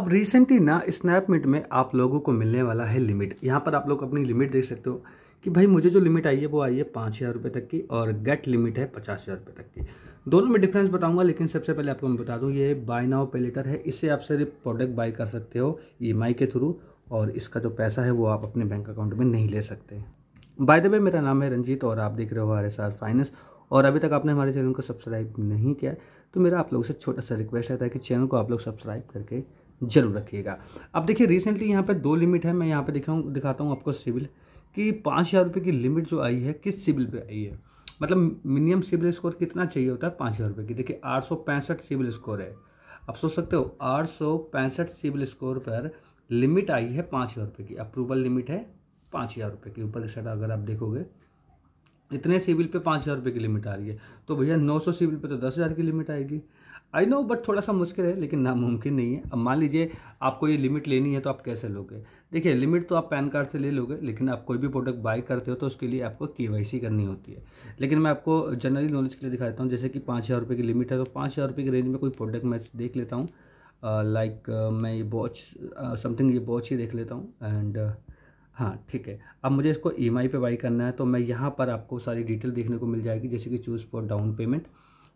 अब रिसेंटली ना स्नैपमीट में आप लोगों को मिलने वाला है लिमिट यहाँ पर आप लोग अपनी लिमिट देख सकते हो कि भाई मुझे जो लिमिट आई है वो आई है पाँच हज़ार रुपये तक की और गेट लिमिट है पचास हज़ार रुपये तक की दोनों में डिफरेंस बताऊंगा लेकिन सबसे पहले आपको मैं बता दूं ये बाय नाउ पे लेटर है इससे आप सिर्फ प्रोडक्ट बाय कर सकते हो ई e के थ्रू और इसका जो पैसा है वो आप अपने बैंक अकाउंट में नहीं ले सकते बाय द वे मेरा नाम है रंजीत और आप देख रहे हो आर एस आर फाइनेंस और अभी तक आपने हमारे चैनल को सब्सक्राइब नहीं किया तो मेरा आप लोगों से छोटा सा रिक्वेस्ट रहता है कि चैनल को आप लोग सब्सक्राइब करके जरूर रखिएगा अब देखिए रिसेंटली यहाँ पर दो लिमिट है मैं यहाँ पर दिखाऊँ दिखाता हूँ आपको सिविल कि पाँच हज़ार रुपये की लिमिट जो आई है किस सिविल पे आई है मतलब मिनिमम सिविल स्कोर कितना चाहिए होता है पाँच हज़ार रुपये की देखिए आठ सौ पैंसठ सिविल स्कोर है आप सोच सकते हो आठ सौ पैंसठ सिविल स्कोर पर लिमिट आई है पाँच हज़ार रुपये की अप्रूवल लिमिट है पाँच हज़ार रुपये की ऊपर की साइड अगर आप देखोगे इतने सिविल पे पाँच हज़ार रुपये की लिमिट आ रही है तो भैया नौ सौ सिविल पे तो दस हज़ार की लिमिट आएगी आई नो बट थोड़ा सा मुश्किल है लेकिन नामुमकिन नहीं है अब मान लीजिए आपको ये लिमिट लेनी है तो आप कैसे लोगे देखिए लिमिट तो आप पैन कार्ड से ले लोगे लेकिन आप कोई भी प्रोडक्ट बाय करते हो तो उसके लिए आपको के करनी होती है लेकिन मैं आपको जनरली नॉलेज के लिए दिखा देता हूँ जैसे कि पाँच हज़ार रुपये की लिमिट है तो पाँच हज़ार रुपये की रेंज में कोई प्रोडक्ट मैं देख लेता हूँ लाइक uh, like, uh, मैं ये वॉच समथिंग uh, ये वॉच ही देख लेता हूँ एंड हाँ ठीक है अब मुझे इसको ई e पे बाई करना है तो मैं यहाँ पर आपको सारी डिटेल देखने को मिल जाएगी जैसे कि choose for down payment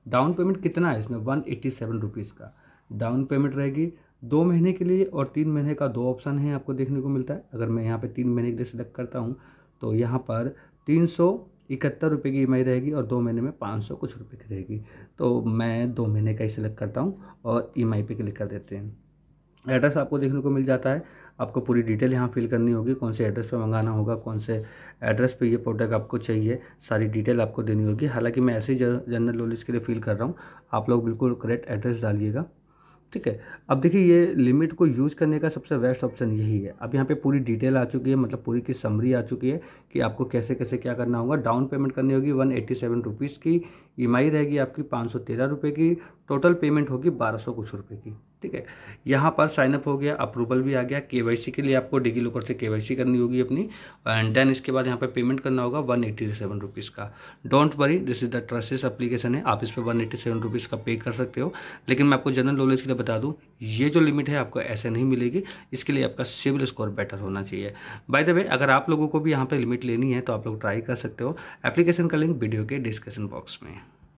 down payment कितना है इसमें वन एट्टी सेवन रुपीज़ का डाउन पेमेंट रहेगी दो महीने के लिए और तीन महीने का दो ऑप्शन है आपको देखने को मिलता है अगर मैं यहाँ पे तीन महीने के लिए सिलेक्ट करता हूँ तो यहाँ पर तीन सौ इकहत्तर रुपये की ई e रहेगी और दो महीने में पाँच सौ कुछ रुपये की रहेगी तो मैं दो महीने का ही सिलेक्ट करता हूँ और ई e पे क्लिक कर देते हैं एड्रेस आपको देखने को मिल जाता है आपको पूरी डिटेल यहाँ फिल करनी होगी कौन से एड्रेस पे मंगाना होगा कौन से एड्रेस पे ये प्रोडक्ट आपको चाहिए सारी डिटेल आपको देनी होगी हालांकि मैं ऐसे ही जनरल नॉलेज के लिए फ़िल कर रहा हूँ आप लोग बिल्कुल करेक्ट एड्रेस डालिएगा ठीक है अब देखिए ये लिमिट को यूज़ करने का सबसे बेस्ट ऑप्शन यही है अब यहाँ पे पूरी डिटेल आ चुकी है मतलब पूरी की समरी आ चुकी है कि आपको कैसे कैसे क्या करना होगा डाउन पेमेंट करनी होगी वन एट्टी सेवन रुपीज़ की ई e रहेगी आपकी पाँच सौ तेरह रुपये की टोटल पेमेंट होगी बारह सौ कुछ रुपये की ठीक है यहाँ पर साइनअप हो गया अप्रूवल भी आ गया केवाईसी के लिए आपको डिगी लोकर से केवाईसी करनी होगी अपनी एंड देन इसके बाद यहाँ पे पेमेंट करना होगा वन एट्टी सेवन रुपीज़ का don't worry this is the trusted application है आप इस पर वन एट्टी सेवन रुपीज़ का पे कर सकते हो लेकिन मैं आपको जनरल नॉलेज के लिए बता दूँ ये जो लिमिट है आपको ऐसे नहीं मिलेगी इसके लिए आपका सिविल स्कोर बेटर होना चाहिए बाय द वे अगर आप लोगों को भी यहाँ पर लिमिट लेनी है तो आप लोग ट्राई कर सकते हो एप्लीकेशन का लिंक वीडियो के डिस्क्रिप्शन बॉक्स में